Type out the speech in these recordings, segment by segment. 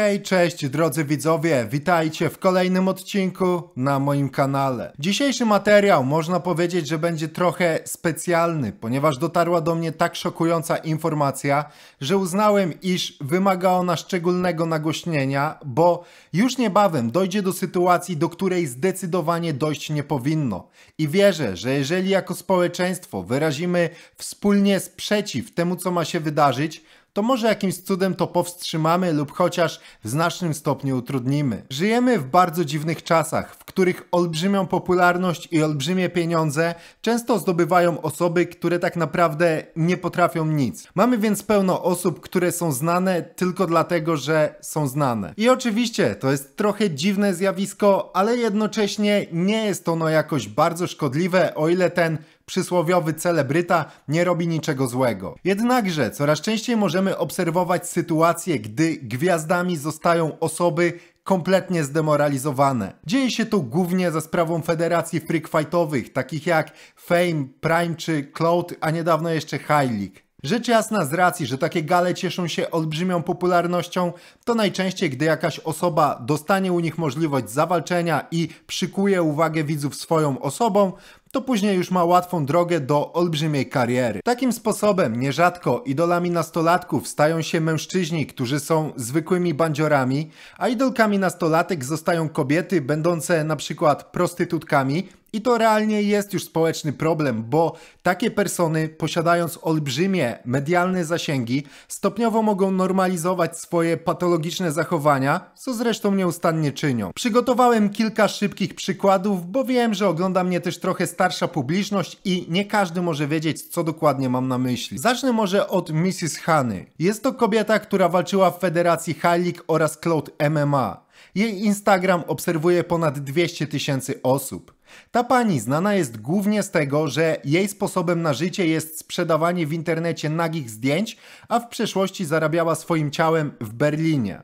Hej, cześć drodzy widzowie, witajcie w kolejnym odcinku na moim kanale. Dzisiejszy materiał można powiedzieć, że będzie trochę specjalny, ponieważ dotarła do mnie tak szokująca informacja, że uznałem, iż wymaga ona szczególnego nagłośnienia, bo już niebawem dojdzie do sytuacji, do której zdecydowanie dojść nie powinno. I wierzę, że jeżeli jako społeczeństwo wyrazimy wspólnie sprzeciw temu, co ma się wydarzyć, to może jakimś cudem to powstrzymamy lub chociaż w znacznym stopniu utrudnimy. Żyjemy w bardzo dziwnych czasach, w których olbrzymią popularność i olbrzymie pieniądze często zdobywają osoby, które tak naprawdę nie potrafią nic. Mamy więc pełno osób, które są znane tylko dlatego, że są znane. I oczywiście to jest trochę dziwne zjawisko, ale jednocześnie nie jest ono jakoś bardzo szkodliwe, o ile ten przysłowiowy celebryta nie robi niczego złego. Jednakże coraz częściej możemy obserwować sytuacje, gdy gwiazdami zostają osoby, kompletnie zdemoralizowane. Dzieje się to głównie za sprawą federacji freakfightowych, takich jak Fame, Prime czy Cloud, a niedawno jeszcze Heilig. Rzecz jasna z racji, że takie gale cieszą się olbrzymią popularnością, to najczęściej gdy jakaś osoba dostanie u nich możliwość zawalczenia i przykuje uwagę widzów swoją osobą, to później już ma łatwą drogę do olbrzymiej kariery. Takim sposobem nierzadko idolami nastolatków stają się mężczyźni, którzy są zwykłymi bandziorami, a idolkami nastolatek zostają kobiety będące na przykład prostytutkami i to realnie jest już społeczny problem, bo takie persony, posiadając olbrzymie medialne zasięgi, stopniowo mogą normalizować swoje patologiczne zachowania, co zresztą nieustannie czynią. Przygotowałem kilka szybkich przykładów, bo wiem, że ogląda mnie też trochę starsza publiczność i nie każdy może wiedzieć, co dokładnie mam na myśli. Zacznę może od Mrs. Hany. Jest to kobieta, która walczyła w Federacji High League oraz Cloud MMA. Jej Instagram obserwuje ponad 200 tysięcy osób. Ta pani znana jest głównie z tego, że jej sposobem na życie jest sprzedawanie w internecie nagich zdjęć, a w przeszłości zarabiała swoim ciałem w Berlinie.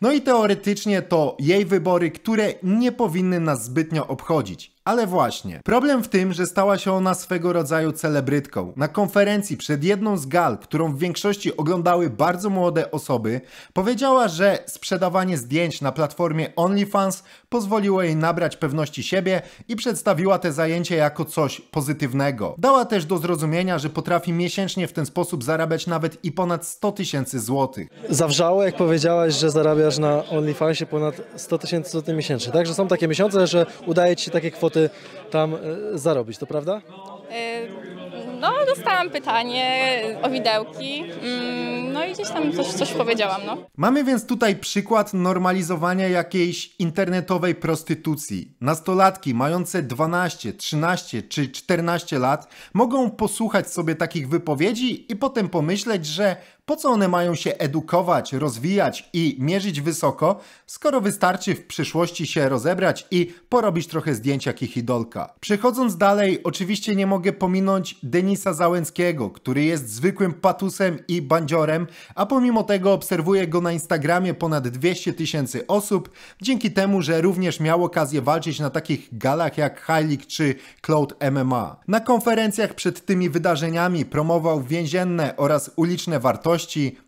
No i teoretycznie to jej wybory, które nie powinny nas zbytnio obchodzić. Ale właśnie, problem w tym, że stała się ona swego rodzaju celebrytką. Na konferencji przed jedną z gal, którą w większości oglądały bardzo młode osoby, powiedziała, że sprzedawanie zdjęć na platformie OnlyFans pozwoliło jej nabrać pewności siebie i przedstawiła te zajęcie jako coś pozytywnego. Dała też do zrozumienia, że potrafi miesięcznie w ten sposób zarabiać nawet i ponad 100 tysięcy złotych. Zawrzało, jak powiedziałaś, że zarabiasz na OnlyFansie ponad 100 tysięcy złotych miesięcznie. Także są takie miesiące, że udaje ci się takie kwoty tam e, zarobić, to prawda? E, no, dostałam pytanie o widełki, mm, no i gdzieś tam coś, coś powiedziałam, no. Mamy więc tutaj przykład normalizowania jakiejś internetowej prostytucji. Nastolatki mające 12, 13 czy 14 lat mogą posłuchać sobie takich wypowiedzi i potem pomyśleć, że po co one mają się edukować, rozwijać i mierzyć wysoko, skoro wystarczy w przyszłości się rozebrać i porobić trochę zdjęć jak ich idolka? Przechodząc dalej, oczywiście nie mogę pominąć Denisa Załęckiego, który jest zwykłym patusem i bandziorem, a pomimo tego obserwuje go na Instagramie ponad 200 tysięcy osób, dzięki temu, że również miał okazję walczyć na takich galach jak Heilig czy Cloud MMA. Na konferencjach przed tymi wydarzeniami promował więzienne oraz uliczne wartości,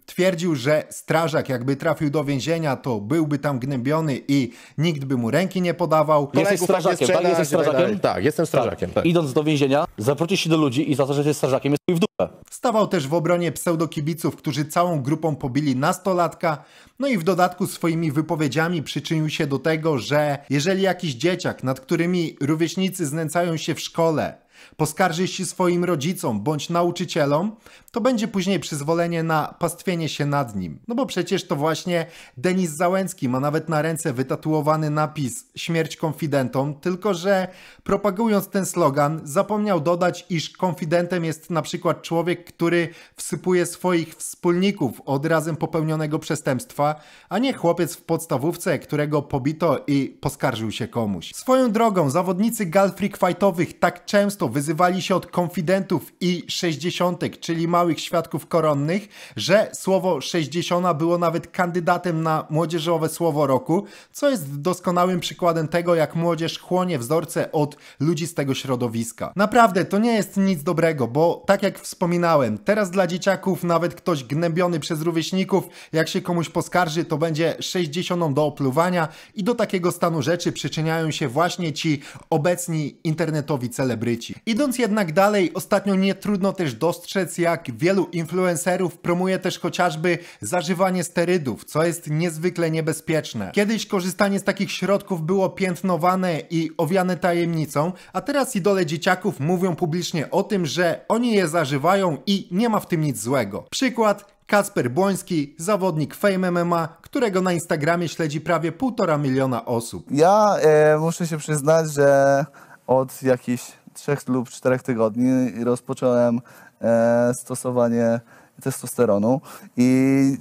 twierdził, że strażak jakby trafił do więzienia, to byłby tam gnębiony i nikt by mu ręki nie podawał. Jesteś strażakiem, tak? Jesteś tak strażakiem? Tak, jestem tak. strażakiem. Tak. Tak. Idąc do więzienia, zaprosi się do ludzi i za to, że jesteś strażakiem, jest w dupę. Stawał też w obronie pseudokibiców, którzy całą grupą pobili nastolatka, no i w dodatku swoimi wypowiedziami przyczynił się do tego, że jeżeli jakiś dzieciak, nad którymi rówieśnicy znęcają się w szkole, Poskarżysz się swoim rodzicom bądź nauczycielom, to będzie później przyzwolenie na pastwienie się nad nim. No bo przecież to właśnie Denis Załęcki ma nawet na ręce wytatuowany napis Śmierć konfidentom, tylko że propagując ten slogan zapomniał dodać, iż konfidentem jest na przykład człowiek, który wsypuje swoich wspólników od razem popełnionego przestępstwa, a nie chłopiec w podstawówce, którego pobito i poskarżył się komuś. Swoją drogą zawodnicy galfrik fightowych tak często wyzywali się od konfidentów i sześćdziesiątek, czyli małych świadków koronnych, że słowo sześćdziesiąta było nawet kandydatem na młodzieżowe słowo roku, co jest doskonałym przykładem tego, jak młodzież chłonie wzorce od ludzi z tego środowiska. Naprawdę, to nie jest nic dobrego, bo tak jak wspominałem, teraz dla dzieciaków nawet ktoś gnębiony przez rówieśników, jak się komuś poskarży, to będzie sześćdziesiątą do opluwania i do takiego stanu rzeczy przyczyniają się właśnie ci obecni internetowi celebryci. Idąc jednak dalej, ostatnio nie trudno też dostrzec, jak wielu influencerów promuje też chociażby zażywanie sterydów, co jest niezwykle niebezpieczne. Kiedyś korzystanie z takich środków było piętnowane i owiane tajemnicą, a teraz idole dzieciaków mówią publicznie o tym, że oni je zażywają i nie ma w tym nic złego. Przykład Kasper Błoński, zawodnik Fame MMA, którego na Instagramie śledzi prawie półtora miliona osób. Ja e, muszę się przyznać, że od jakichś trzech lub czterech tygodni rozpocząłem e, stosowanie testosteronu i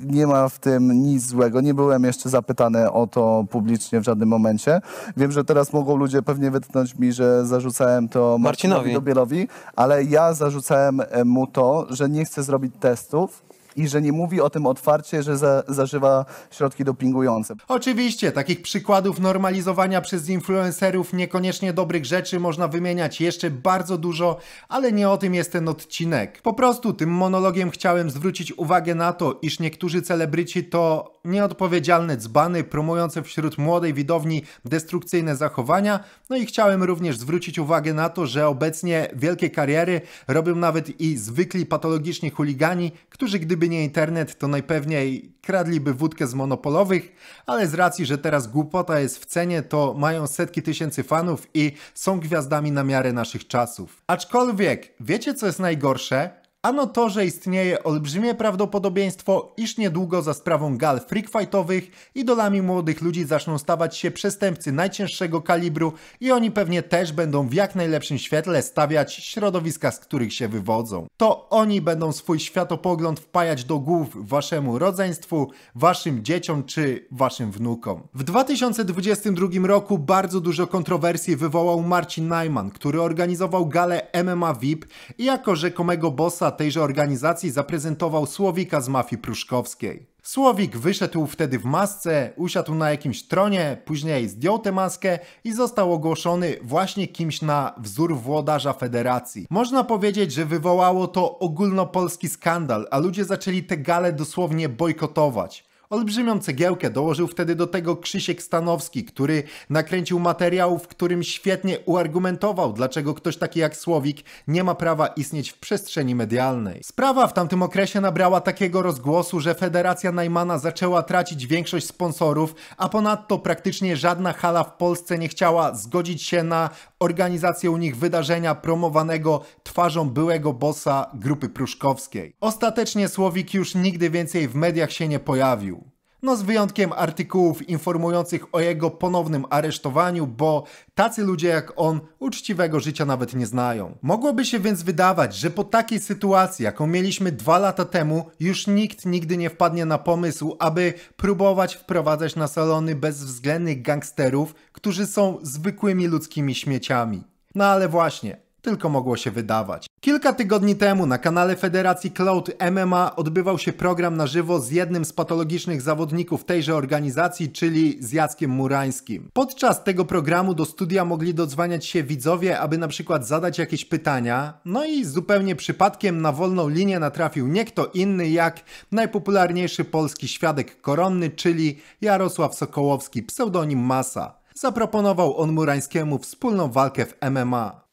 nie ma w tym nic złego. Nie byłem jeszcze zapytany o to publicznie w żadnym momencie. Wiem, że teraz mogą ludzie pewnie wytknąć mi, że zarzucałem to Marcinowi, Marcinowi Dobielowi, ale ja zarzucałem e, mu to, że nie chcę zrobić testów, i że nie mówi o tym otwarcie, że za, zażywa środki dopingujące. Oczywiście, takich przykładów normalizowania przez influencerów niekoniecznie dobrych rzeczy można wymieniać jeszcze bardzo dużo, ale nie o tym jest ten odcinek. Po prostu tym monologiem chciałem zwrócić uwagę na to, iż niektórzy celebryci to nieodpowiedzialne dzbany promujące wśród młodej widowni destrukcyjne zachowania. No i chciałem również zwrócić uwagę na to, że obecnie wielkie kariery robią nawet i zwykli patologiczni chuligani, którzy gdyby nie internet, to najpewniej kradliby wódkę z monopolowych, ale z racji, że teraz głupota jest w cenie, to mają setki tysięcy fanów i są gwiazdami na miarę naszych czasów. Aczkolwiek, wiecie co jest najgorsze? Ano to, że istnieje olbrzymie prawdopodobieństwo, iż niedługo za sprawą gal freakfightowych idolami młodych ludzi zaczną stawać się przestępcy najcięższego kalibru i oni pewnie też będą w jak najlepszym świetle stawiać środowiska, z których się wywodzą. To oni będą swój światopogląd wpajać do głów waszemu rodzeństwu, waszym dzieciom czy waszym wnukom. W 2022 roku bardzo dużo kontrowersji wywołał Marcin Najman, który organizował galę MMA VIP i jako rzekomego bossa tejże organizacji zaprezentował Słowika z mafii pruszkowskiej. Słowik wyszedł wtedy w masce, usiadł na jakimś tronie, później zdjął tę maskę i został ogłoszony właśnie kimś na wzór włodarza federacji. Można powiedzieć, że wywołało to ogólnopolski skandal, a ludzie zaczęli tę galę dosłownie bojkotować. Olbrzymią cegiełkę dołożył wtedy do tego Krzysiek Stanowski, który nakręcił materiał, w którym świetnie uargumentował, dlaczego ktoś taki jak Słowik nie ma prawa istnieć w przestrzeni medialnej. Sprawa w tamtym okresie nabrała takiego rozgłosu, że Federacja Najmana zaczęła tracić większość sponsorów, a ponadto praktycznie żadna hala w Polsce nie chciała zgodzić się na Organizację u nich wydarzenia promowanego twarzą byłego bossa grupy pruszkowskiej. Ostatecznie Słowik już nigdy więcej w mediach się nie pojawił no z wyjątkiem artykułów informujących o jego ponownym aresztowaniu, bo tacy ludzie jak on uczciwego życia nawet nie znają. Mogłoby się więc wydawać, że po takiej sytuacji, jaką mieliśmy dwa lata temu, już nikt nigdy nie wpadnie na pomysł, aby próbować wprowadzać na salony bezwzględnych gangsterów, którzy są zwykłymi ludzkimi śmieciami. No ale właśnie, tylko mogło się wydawać. Kilka tygodni temu na kanale Federacji Cloud MMA odbywał się program na żywo z jednym z patologicznych zawodników tejże organizacji, czyli z Jackiem Murańskim. Podczas tego programu do studia mogli dodzwaniać się widzowie, aby na przykład zadać jakieś pytania, no i zupełnie przypadkiem na wolną linię natrafił nie kto inny jak najpopularniejszy polski świadek koronny, czyli Jarosław Sokołowski, pseudonim Masa. Zaproponował on Murańskiemu wspólną walkę w MMA.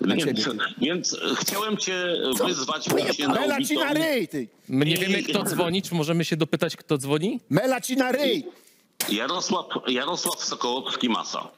Więc, więc e, chciałem cię e, Co? wyzwać, Mela ci na ryj, ty. My nie I... wiemy, kto dzwoni, czy możemy się dopytać, kto dzwoni? Mela ci na ryj. Jarosław, Jarosław Sokołowski Masa.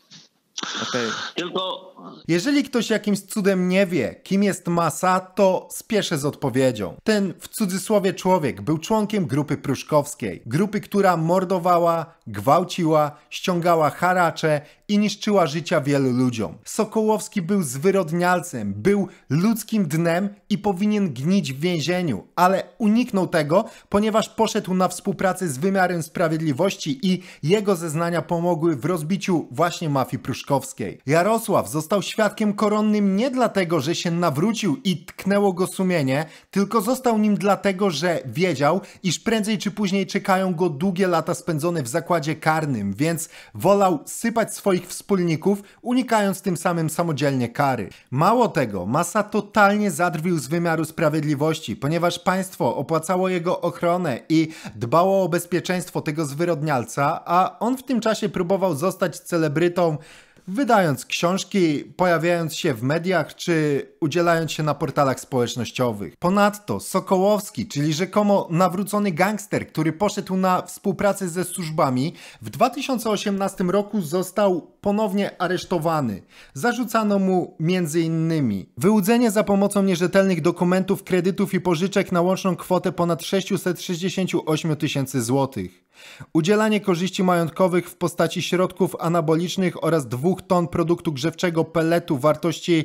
Okay. Tylko... Jeżeli ktoś jakimś cudem nie wie, kim jest Masa, to spieszę z odpowiedzią. Ten w cudzysłowie człowiek był członkiem grupy pruszkowskiej. Grupy, która mordowała, gwałciła, ściągała haracze i niszczyła życia wielu ludziom. Sokołowski był zwyrodnialcem, był ludzkim dnem i powinien gnić w więzieniu, ale uniknął tego, ponieważ poszedł na współpracę z wymiarem sprawiedliwości i jego zeznania pomogły w rozbiciu właśnie mafii pruszkowskiej. Jarosław został świadkiem koronnym nie dlatego, że się nawrócił i tknęło go sumienie, tylko został nim dlatego, że wiedział, iż prędzej czy później czekają go długie lata spędzone w zakładzie zakładzie karnym, więc wolał sypać swoich wspólników, unikając tym samym samodzielnie kary. Mało tego, masa totalnie zadrwił z wymiaru sprawiedliwości, ponieważ państwo opłacało jego ochronę i dbało o bezpieczeństwo tego zwyrodnialca, a on w tym czasie próbował zostać celebrytą wydając książki, pojawiając się w mediach czy udzielając się na portalach społecznościowych. Ponadto Sokołowski, czyli rzekomo nawrócony gangster, który poszedł na współpracę ze służbami, w 2018 roku został ponownie aresztowany. Zarzucano mu m.in. wyłudzenie za pomocą nierzetelnych dokumentów, kredytów i pożyczek na łączną kwotę ponad 668 tysięcy złotych. Udzielanie korzyści majątkowych w postaci środków anabolicznych oraz dwóch ton produktu grzewczego pelletu wartości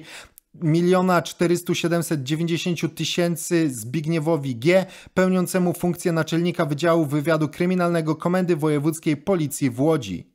1 400 000 tysięcy Zbigniewowi G., pełniącemu funkcję naczelnika Wydziału Wywiadu Kryminalnego Komendy Wojewódzkiej Policji w Łodzi.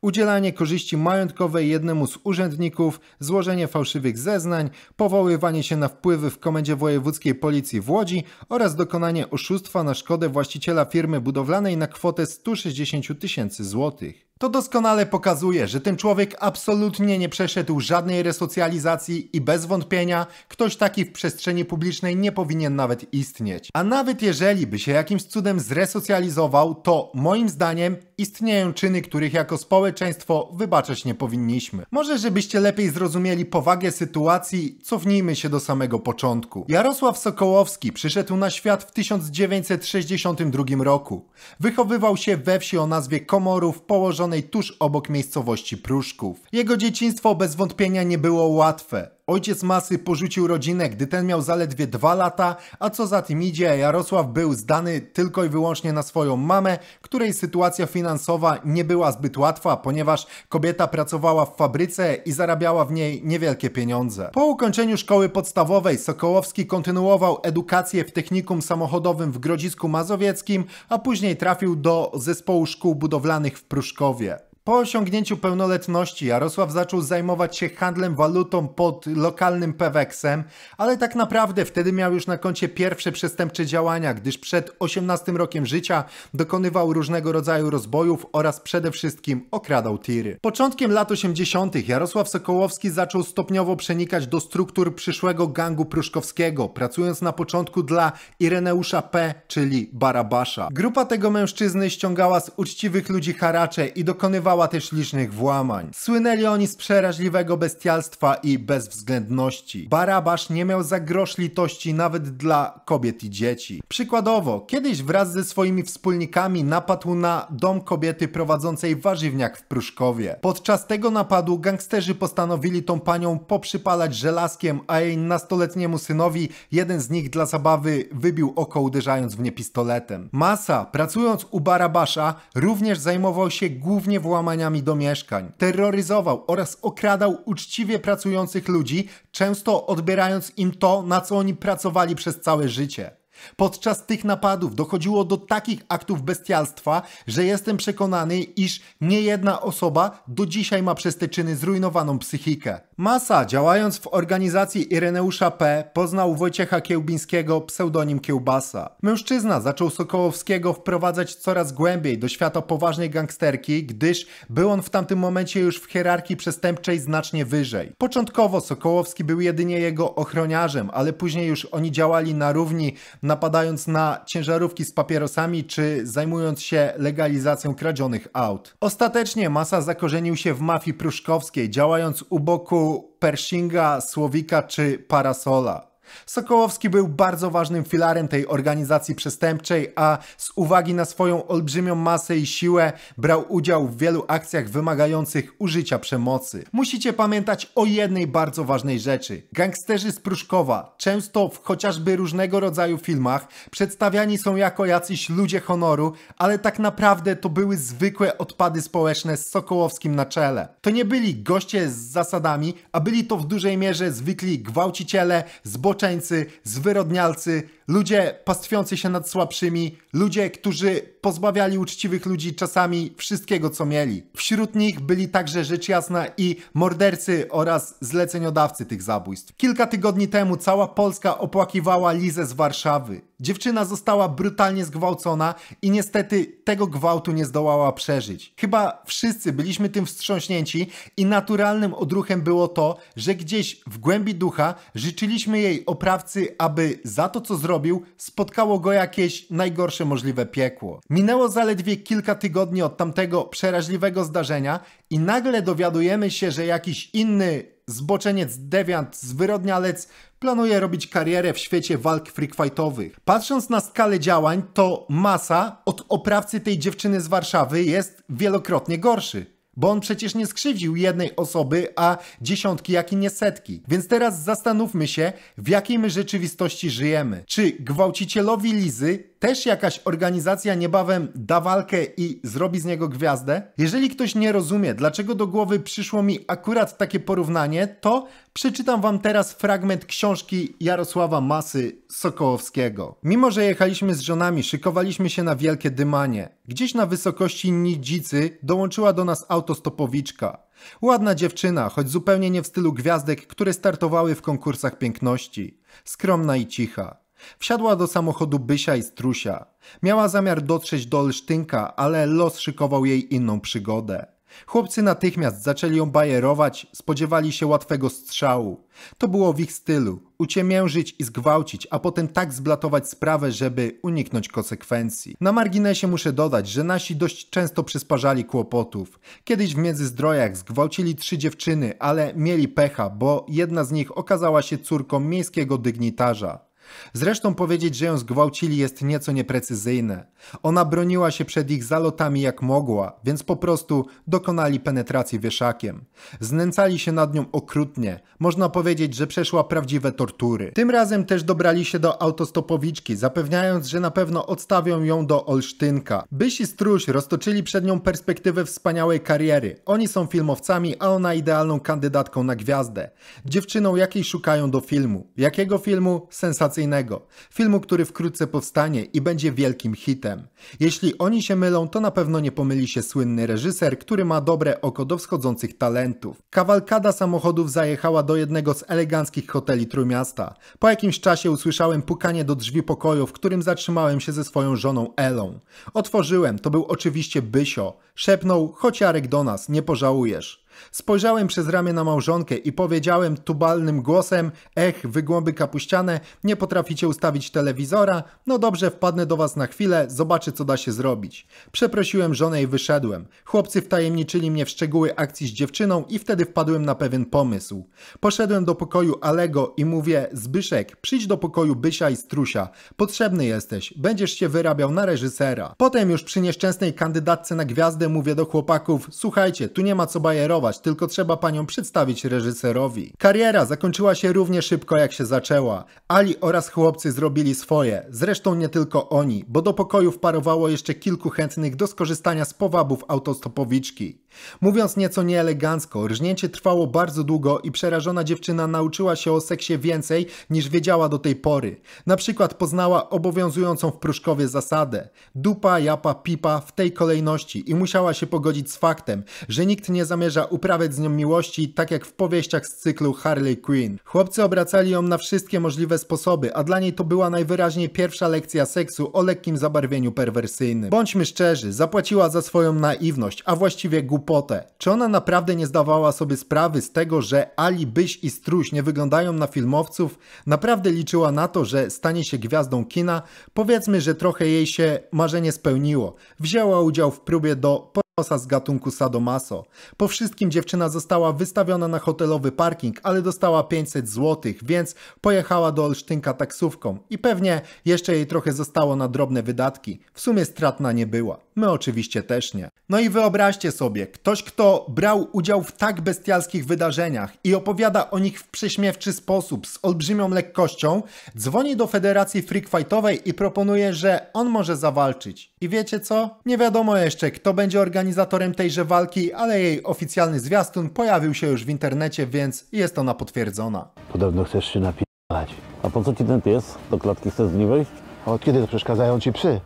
Udzielanie korzyści majątkowej jednemu z urzędników, złożenie fałszywych zeznań, powoływanie się na wpływy w Komendzie Wojewódzkiej Policji w Łodzi oraz dokonanie oszustwa na szkodę właściciela firmy budowlanej na kwotę 160 tysięcy złotych. To doskonale pokazuje, że ten człowiek absolutnie nie przeszedł żadnej resocjalizacji i bez wątpienia ktoś taki w przestrzeni publicznej nie powinien nawet istnieć. A nawet jeżeli by się jakimś cudem zresocjalizował, to moim zdaniem istnieją czyny, których jako społeczeństwo wybaczać nie powinniśmy. Może żebyście lepiej zrozumieli powagę sytuacji, cofnijmy się do samego początku. Jarosław Sokołowski przyszedł na świat w 1962 roku. Wychowywał się we wsi o nazwie Komorów położonej położonej tuż obok miejscowości Pruszków. Jego dzieciństwo bez wątpienia nie było łatwe. Ojciec masy porzucił rodzinę, gdy ten miał zaledwie dwa lata, a co za tym idzie, Jarosław był zdany tylko i wyłącznie na swoją mamę, której sytuacja finansowa nie była zbyt łatwa, ponieważ kobieta pracowała w fabryce i zarabiała w niej niewielkie pieniądze. Po ukończeniu szkoły podstawowej Sokołowski kontynuował edukację w technikum samochodowym w Grodzisku Mazowieckim, a później trafił do zespołu szkół budowlanych w Pruszkowie. Po osiągnięciu pełnoletności Jarosław zaczął zajmować się handlem walutą pod lokalnym Peweksem, ale tak naprawdę wtedy miał już na koncie pierwsze przestępcze działania, gdyż przed 18 rokiem życia dokonywał różnego rodzaju rozbojów oraz przede wszystkim okradał tiry. Początkiem lat 80. Jarosław Sokołowski zaczął stopniowo przenikać do struktur przyszłego gangu pruszkowskiego, pracując na początku dla Ireneusza P., czyli Barabasza. Grupa tego mężczyzny ściągała z uczciwych ludzi haracze i dokonywała dokonała też licznych włamań. Słynęli oni z przeraźliwego bestialstwa i bezwzględności. Barabasz nie miał za grosz litości nawet dla kobiet i dzieci. Przykładowo, kiedyś wraz ze swoimi wspólnikami napadł na dom kobiety prowadzącej warzywniak w Pruszkowie. Podczas tego napadu gangsterzy postanowili tą panią poprzypalać żelazkiem, a jej nastoletniemu synowi jeden z nich dla zabawy wybił oko uderzając w nie pistoletem. Masa, pracując u Barabasza, również zajmował się głównie włamaniem włamaniami do mieszkań. Terroryzował oraz okradał uczciwie pracujących ludzi, często odbierając im to, na co oni pracowali przez całe życie. Podczas tych napadów dochodziło do takich aktów bestialstwa, że jestem przekonany, iż nie jedna osoba do dzisiaj ma przez te czyny zrujnowaną psychikę. Masa, działając w organizacji Ireneusza P., poznał Wojciecha Kiełbińskiego pseudonim Kiełbasa. Mężczyzna zaczął Sokołowskiego wprowadzać coraz głębiej do świata poważnej gangsterki, gdyż był on w tamtym momencie już w hierarchii przestępczej znacznie wyżej. Początkowo Sokołowski był jedynie jego ochroniarzem, ale później już oni działali na równi napadając na ciężarówki z papierosami czy zajmując się legalizacją kradzionych aut. Ostatecznie Masa zakorzenił się w mafii pruszkowskiej, działając u boku Pershinga, Słowika czy Parasola. Sokołowski był bardzo ważnym filarem tej organizacji przestępczej, a z uwagi na swoją olbrzymią masę i siłę brał udział w wielu akcjach wymagających użycia przemocy. Musicie pamiętać o jednej bardzo ważnej rzeczy. Gangsterzy z Pruszkowa, często w chociażby różnego rodzaju filmach, przedstawiani są jako jacyś ludzie honoru, ale tak naprawdę to były zwykłe odpady społeczne z Sokołowskim na czele. To nie byli goście z zasadami, a byli to w dużej mierze zwykli gwałciciele, zboczeni zboczeńcy, zwyrodnialcy, ludzie pastwiący się nad słabszymi, ludzie, którzy pozbawiali uczciwych ludzi czasami wszystkiego, co mieli. Wśród nich byli także rzecz jasna i mordercy oraz zleceniodawcy tych zabójstw. Kilka tygodni temu cała Polska opłakiwała Lizę z Warszawy. Dziewczyna została brutalnie zgwałcona i niestety tego gwałtu nie zdołała przeżyć. Chyba wszyscy byliśmy tym wstrząśnięci i naturalnym odruchem było to, że gdzieś w głębi ducha życzyliśmy jej oprawcy, aby za to, co zrobił, spotkało go jakieś najgorsze możliwe piekło. Minęło zaledwie kilka tygodni od tamtego przeraźliwego zdarzenia i nagle dowiadujemy się, że jakiś inny zboczeniec, dewiant, zwyrodnialec planuje robić karierę w świecie walk freakfightowych. Patrząc na skalę działań, to masa od oprawcy tej dziewczyny z Warszawy jest wielokrotnie gorszy bo on przecież nie skrzywdził jednej osoby, a dziesiątki, jak i nie setki. Więc teraz zastanówmy się, w jakiej my rzeczywistości żyjemy. Czy gwałcicielowi Lizy też jakaś organizacja niebawem da walkę i zrobi z niego gwiazdę? Jeżeli ktoś nie rozumie, dlaczego do głowy przyszło mi akurat takie porównanie, to przeczytam wam teraz fragment książki Jarosława Masy Sokołowskiego. Mimo, że jechaliśmy z żonami, szykowaliśmy się na wielkie dymanie. Gdzieś na wysokości Nidzicy dołączyła do nas auto Stopowiczka, Ładna dziewczyna, choć zupełnie nie w stylu gwiazdek, które startowały w konkursach piękności. Skromna i cicha. Wsiadła do samochodu Bysia i Strusia. Miała zamiar dotrzeć do Olsztynka, ale los szykował jej inną przygodę. Chłopcy natychmiast zaczęli ją bajerować, spodziewali się łatwego strzału. To było w ich stylu uciemiężyć i zgwałcić, a potem tak zblatować sprawę, żeby uniknąć konsekwencji. Na marginesie muszę dodać, że nasi dość często przysparzali kłopotów. Kiedyś w Międzyzdrojach zgwałcili trzy dziewczyny, ale mieli pecha, bo jedna z nich okazała się córką miejskiego dygnitarza. Zresztą powiedzieć, że ją zgwałcili jest nieco nieprecyzyjne. Ona broniła się przed ich zalotami jak mogła, więc po prostu dokonali penetracji wieszakiem. Znęcali się nad nią okrutnie. Można powiedzieć, że przeszła prawdziwe tortury. Tym razem też dobrali się do autostopowiczki, zapewniając, że na pewno odstawią ją do Olsztynka. Byś i Struś roztoczyli przed nią perspektywę wspaniałej kariery. Oni są filmowcami, a ona idealną kandydatką na gwiazdę. Dziewczyną jakiej szukają do filmu. Jakiego filmu? Sensacyjnego sensacyjnego. Filmu, który wkrótce powstanie i będzie wielkim hitem. Jeśli oni się mylą, to na pewno nie pomyli się słynny reżyser, który ma dobre oko do wschodzących talentów. Kawalkada samochodów zajechała do jednego z eleganckich hoteli Trójmiasta. Po jakimś czasie usłyszałem pukanie do drzwi pokoju, w którym zatrzymałem się ze swoją żoną Elą. Otworzyłem, to był oczywiście Bysio. Szepnął, choć Jarek do nas, nie pożałujesz. Spojrzałem przez ramię na małżonkę i powiedziałem tubalnym głosem: Ech, wygłąby kapuściane, nie potraficie ustawić telewizora? No dobrze, wpadnę do was na chwilę, zobaczę co da się zrobić. Przeprosiłem żonę i wyszedłem. Chłopcy wtajemniczyli mnie w szczegóły akcji z dziewczyną i wtedy wpadłem na pewien pomysł. Poszedłem do pokoju Alego i mówię: Zbyszek, przyjdź do pokoju Bysia i Strusia. Potrzebny jesteś, będziesz się wyrabiał na reżysera. Potem już przy nieszczęsnej kandydatce na gwiazdę mówię do chłopaków: Słuchajcie, tu nie ma co bajerować tylko trzeba panią przedstawić reżyserowi. Kariera zakończyła się równie szybko jak się zaczęła. Ali oraz chłopcy zrobili swoje, zresztą nie tylko oni, bo do pokoju wparowało jeszcze kilku chętnych do skorzystania z powabów autostopowiczki. Mówiąc nieco nieelegancko, rżnięcie trwało bardzo długo i przerażona dziewczyna nauczyła się o seksie więcej niż wiedziała do tej pory. Na przykład poznała obowiązującą w Pruszkowie zasadę dupa, japa, pipa w tej kolejności i musiała się pogodzić z faktem, że nikt nie zamierza uprawiać z nią miłości tak jak w powieściach z cyklu Harley Quinn. Chłopcy obracali ją na wszystkie możliwe sposoby, a dla niej to była najwyraźniej pierwsza lekcja seksu o lekkim zabarwieniu perwersyjnym. Bądźmy szczerzy, zapłaciła za swoją naiwność, a właściwie głupotę głupotę. Czy ona naprawdę nie zdawała sobie sprawy z tego, że Ali Byś i Struś nie wyglądają na filmowców? Naprawdę liczyła na to, że stanie się gwiazdą kina? Powiedzmy, że trochę jej się marzenie spełniło. Wzięła udział w próbie do kosa z gatunku sadomaso. Po wszystkim dziewczyna została wystawiona na hotelowy parking, ale dostała 500 zł, więc pojechała do Olsztynka taksówką i pewnie jeszcze jej trochę zostało na drobne wydatki. W sumie stratna nie była. My oczywiście też nie. No i wyobraźcie sobie, ktoś kto brał udział w tak bestialskich wydarzeniach i opowiada o nich w prześmiewczy sposób, z olbrzymią lekkością, dzwoni do Federacji Freak Fightowej i proponuje, że on może zawalczyć. I wiecie co? Nie wiadomo jeszcze, kto będzie organizował organizatorem tejże walki, ale jej oficjalny zwiastun pojawił się już w internecie, więc jest ona potwierdzona. Podobno chcesz się napisać. A po co ci ten pies? Do klatki chcesz z nim wejść? A od kiedy przeszkadzają ci psy?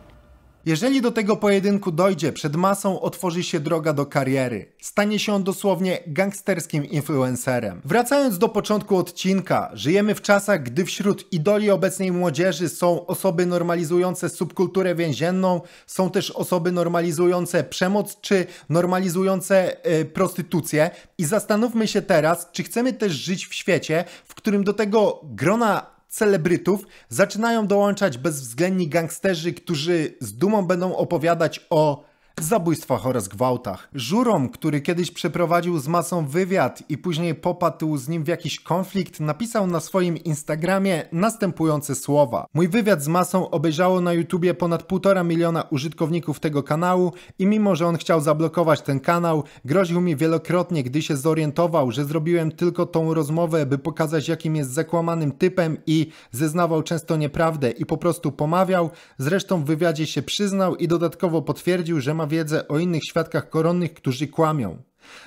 Jeżeli do tego pojedynku dojdzie, przed masą otworzy się droga do kariery. Stanie się on dosłownie gangsterskim influencerem. Wracając do początku odcinka, żyjemy w czasach, gdy wśród idoli obecnej młodzieży są osoby normalizujące subkulturę więzienną, są też osoby normalizujące przemoc czy normalizujące yy, prostytucję. I zastanówmy się teraz, czy chcemy też żyć w świecie, w którym do tego grona celebrytów zaczynają dołączać bezwzględni gangsterzy, którzy z dumą będą opowiadać o zabójstwach oraz gwałtach. Żurom, który kiedyś przeprowadził z masą wywiad i później popadł z nim w jakiś konflikt, napisał na swoim Instagramie następujące słowa. Mój wywiad z masą obejrzało na YouTubie ponad półtora miliona użytkowników tego kanału i mimo, że on chciał zablokować ten kanał, groził mi wielokrotnie, gdy się zorientował, że zrobiłem tylko tą rozmowę, by pokazać jakim jest zakłamanym typem i zeznawał często nieprawdę i po prostu pomawiał. Zresztą w wywiadzie się przyznał i dodatkowo potwierdził, że ma wiedzę o innych świadkach koronnych, którzy kłamią.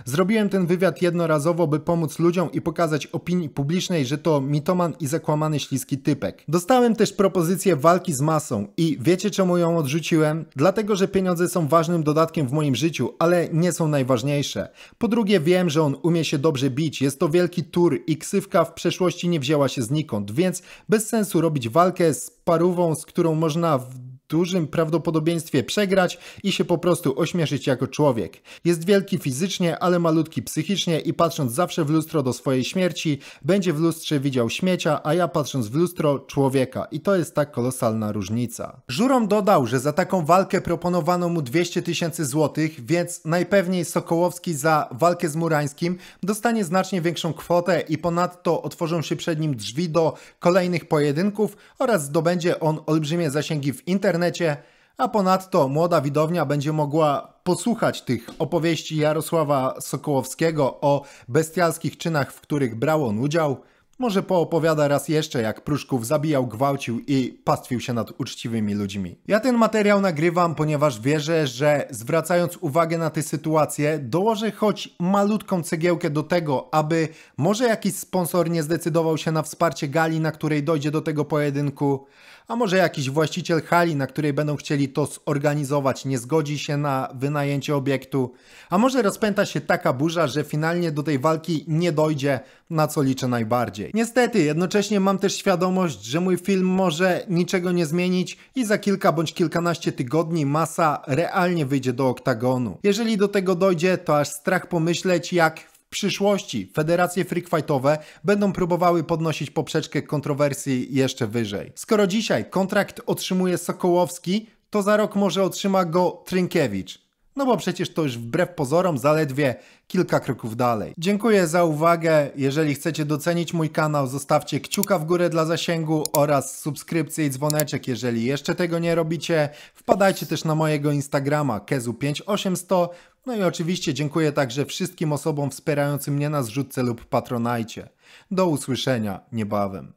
Zrobiłem ten wywiad jednorazowo, by pomóc ludziom i pokazać opinii publicznej, że to mitoman i zakłamany śliski typek. Dostałem też propozycję walki z masą i wiecie czemu ją odrzuciłem? Dlatego, że pieniądze są ważnym dodatkiem w moim życiu, ale nie są najważniejsze. Po drugie wiem, że on umie się dobrze bić, jest to wielki tur i ksywka w przeszłości nie wzięła się znikąd, więc bez sensu robić walkę z parówą, z którą można w dużym prawdopodobieństwie przegrać i się po prostu ośmieszyć jako człowiek. Jest wielki fizycznie, ale malutki psychicznie i patrząc zawsze w lustro do swojej śmierci, będzie w lustrze widział śmiecia, a ja patrząc w lustro człowieka. I to jest tak kolosalna różnica. Żurom dodał, że za taką walkę proponowano mu 200 tysięcy złotych, więc najpewniej Sokołowski za walkę z Murańskim dostanie znacznie większą kwotę i ponadto otworzą się przed nim drzwi do kolejnych pojedynków oraz zdobędzie on olbrzymie zasięgi w internecie internecie, a ponadto młoda widownia będzie mogła posłuchać tych opowieści Jarosława Sokołowskiego o bestialskich czynach, w których brał on udział. Może poopowiada raz jeszcze, jak Pruszków zabijał, gwałcił i pastwił się nad uczciwymi ludźmi. Ja ten materiał nagrywam, ponieważ wierzę, że zwracając uwagę na tę sytuację, dołożę choć malutką cegiełkę do tego, aby może jakiś sponsor nie zdecydował się na wsparcie gali, na której dojdzie do tego pojedynku, a może jakiś właściciel hali, na której będą chcieli to zorganizować, nie zgodzi się na wynajęcie obiektu, a może rozpęta się taka burza, że finalnie do tej walki nie dojdzie, na co liczę najbardziej. Niestety, jednocześnie mam też świadomość, że mój film może niczego nie zmienić i za kilka bądź kilkanaście tygodni masa realnie wyjdzie do oktagonu. Jeżeli do tego dojdzie, to aż strach pomyśleć, jak w przyszłości federacje freakfightowe będą próbowały podnosić poprzeczkę kontrowersji jeszcze wyżej. Skoro dzisiaj kontrakt otrzymuje Sokołowski, to za rok może otrzyma go Trynkiewicz. No bo przecież to już wbrew pozorom zaledwie kilka kroków dalej. Dziękuję za uwagę. Jeżeli chcecie docenić mój kanał, zostawcie kciuka w górę dla zasięgu oraz subskrypcję i dzwoneczek, jeżeli jeszcze tego nie robicie. Wpadajcie też na mojego Instagrama kezu58100. No i oczywiście dziękuję także wszystkim osobom wspierającym mnie na zrzutce lub patronajcie. Do usłyszenia niebawem.